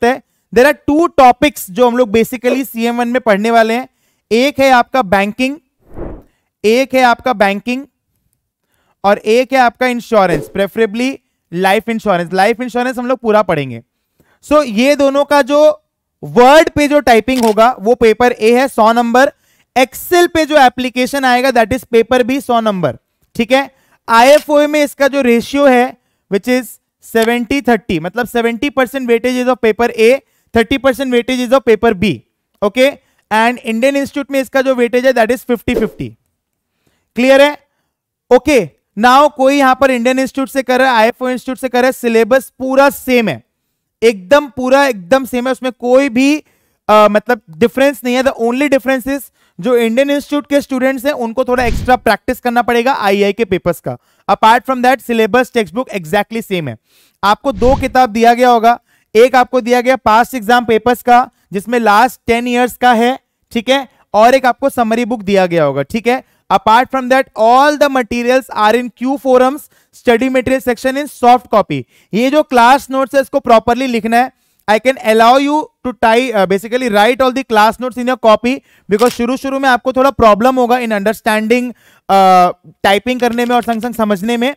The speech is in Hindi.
सकता है देर आर टू टॉपिक्स जो हम लोग बेसिकली सीएम वन में पढ़ने वाले हैं एक है आपका बैंकिंग एक है आपका बैंकिंग और एक है आपका insurance preferably life insurance life insurance हम लोग पूरा पढ़ेंगे सो so, ये दोनों का जो वर्ड पे जो टाइपिंग होगा वो पेपर ए है सौ नंबर एक्सेल पे जो एप्लीकेशन आएगा दैट इज पेपर बी सौ नंबर ठीक है आई में इसका जो रेशियो है विच इज सेवेंटी थर्टी मतलब seventy percent weightage is of paper A thirty percent weightage is of paper B okay and Indian institute में इसका जो वेटेज है that is fifty fifty clear है ओके okay, नाउ कोई यहां पर इंडियन इंस्टीट्यूट से कर रहा है आईएफओ इंस्टीट्यूट से कर रहा है सिलेबस पूरा सेम है एकदम पूरा एकदम सेम है उसमें कोई भी आ, मतलब डिफरेंस नहीं है द ओनली डिफरेंस इज जो इंडियन इंस्टीट्यूट के स्टूडेंट्स हैं उनको थोड़ा एक्स्ट्रा प्रैक्टिस करना पड़ेगा आईआई के पेपर्स का apart from that syllabus text book exactly same है आपको दो किताब दिया गया होगा एक आपको दिया गया पास्ट एग्जाम पेपर्स का जिसमें लास्ट टेन ईयर्स का है ठीक है और एक आपको समरी बुक दिया गया होगा ठीक है apart from that all the materials are in Q forums study material section in soft copy ये जो क्लास नोट्स है इसको प्रॉपरली लिखना है I can allow you to tie basically write all the class notes in your copy because शुरू शुरू में आपको थोड़ा प्रॉब्लम होगा इन अंडरस्टैंडिंग टाइपिंग करने में और संग संग समझने में